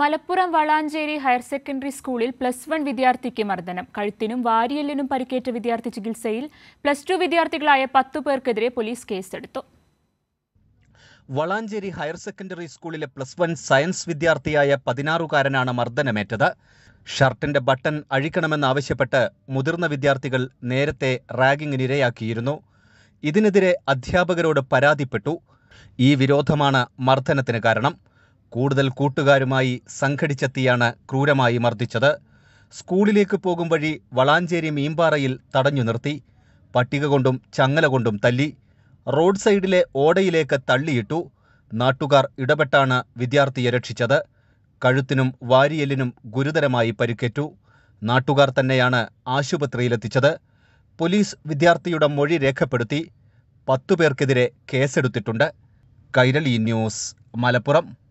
Malappuram Valanchery higher secondary സ്കൂളിൽ plus one വിദ്യാർത്ഥിക്ക് മർദ്ദനം കഴുത്തിനും വാരിയല്ലിനും പരിക്കേറ്റ വിദ്യാർത്ഥി ചികിത്സയിൽ പ്ലസ് ടു വിദ്യാർത്ഥികളായ പത്തു പേർക്കെതിരെ പോലീസ് കേസെടുത്തു വളാഞ്ചേരി ഹയർ സെക്കൻഡറി സ്കൂളിലെ പ്ലസ് വൺ സയൻസ് വിദ്യാർത്ഥിയായ പതിനാറുകാരനാണ് മർദ്ദനമേറ്റത് ഷർട്ടിന്റെ ബട്ടൺ അഴിക്കണമെന്നാവശ്യപ്പെട്ട് മുതിർന്ന വിദ്യാർത്ഥികൾ നേരത്തെ ഇരയാക്കിയിരുന്നു ഇതിനെതിരെ അധ്യാപകരോട് പരാതിപ്പെട്ടു ഈ വിരോധമാണ് മർദ്ദനത്തിന് കാരണം കൂടുതൽ കൂട്ടുകാരുമായി സംഘടിച്ചെത്തിയാണ് ക്രൂരമായി മർദ്ദിച്ചത് സ്കൂളിലേക്ക് പോകും വഴി വളാഞ്ചേരി മീമ്പാറയിൽ തടഞ്ഞു നിർത്തി പട്ടിക കൊണ്ടും ചങ്ങല കൊണ്ടും തല്ലി റോഡ് സൈഡിലെ ഓടയിലേക്ക് തള്ളിയിട്ടു നാട്ടുകാർ ഇടപെട്ടാണ് വിദ്യാർത്ഥിയെ രക്ഷിച്ചത് കഴുത്തിനും വാരിയെല്ലിനും ഗുരുതരമായി പരിക്കേറ്റു നാട്ടുകാർ തന്നെയാണ് ആശുപത്രിയിലെത്തിച്ചത് പോലീസ് വിദ്യാർത്ഥിയുടെ മൊഴി രേഖപ്പെടുത്തി പത്തുപേർക്കെതിരെ കേസെടുത്തിട്ടുണ്ട് കൈരളി ന്യൂസ് മലപ്പുറം